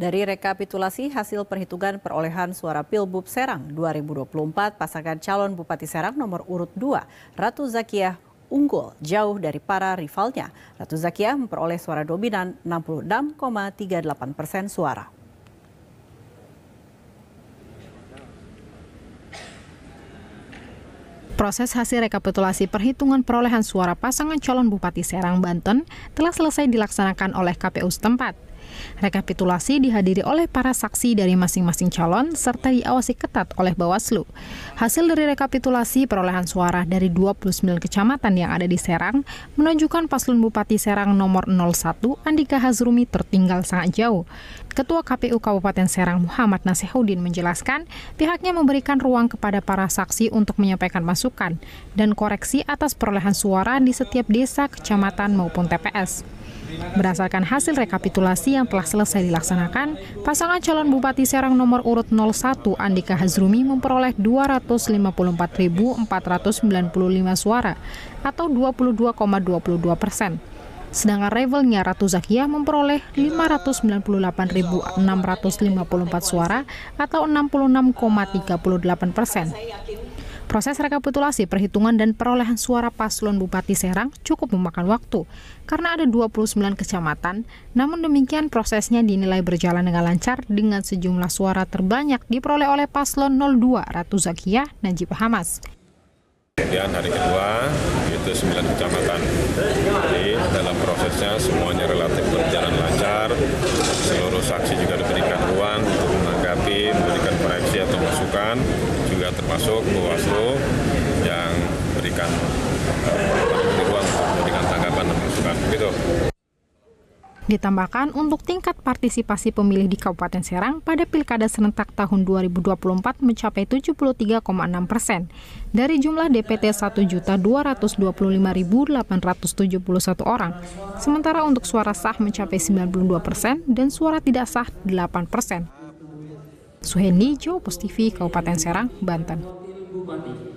Dari rekapitulasi hasil perhitungan perolehan suara Pilbub Serang 2024, pasangan calon Bupati Serang nomor urut 2, Ratu Zakiah unggul jauh dari para rivalnya. Ratu Zakiah memperoleh suara dominan 66,38 persen suara. Proses hasil rekapitulasi perhitungan perolehan suara pasangan calon Bupati Serang Banten telah selesai dilaksanakan oleh KPU setempat. Rekapitulasi dihadiri oleh para saksi dari masing-masing calon serta diawasi ketat oleh Bawaslu. Hasil dari rekapitulasi perolehan suara dari 29 kecamatan yang ada di Serang menunjukkan paslon Bupati Serang nomor 01 Andika Hazrumi tertinggal sangat jauh. Ketua KPU Kabupaten Serang Muhammad Nasihuddin menjelaskan pihaknya memberikan ruang kepada para saksi untuk menyampaikan masukan dan koreksi atas perolehan suara di setiap desa, kecamatan maupun TPS. Berdasarkan hasil rekapitulasi yang telah selesai dilaksanakan, pasangan calon Bupati Serang nomor urut 01 Andika Hazrumi memperoleh 254.495 suara atau 22,22 persen. Sedangkan rivalnya Ratu Zakia memperoleh 598.654 suara atau 66,38 persen. Proses rekapitulasi perhitungan dan perolehan suara paslon Bupati Serang cukup memakan waktu karena ada 29 kecamatan. Namun demikian prosesnya dinilai berjalan dengan lancar dengan sejumlah suara terbanyak diperoleh oleh paslon 02 Ratu Zakia Najib Hamas. Kemudian hari kedua itu 9 kecamatan. Jadi dalam prosesnya semuanya relatif berjalan lancar. Seluruh saksi juga diberi termasuk bawaslu yang berikan ruang eh, untuk memberikan tanggapan dan masukan begitu. Ditambahkan untuk tingkat partisipasi pemilih di Kabupaten Serang pada Pilkada Serentak tahun 2024 mencapai 73,6 persen dari jumlah DPT 1.225.871 orang. Sementara untuk suara sah mencapai 92 persen dan suara tidak sah 8 persen. Suheni Jo Pos TV Kabupaten Serang, Banten.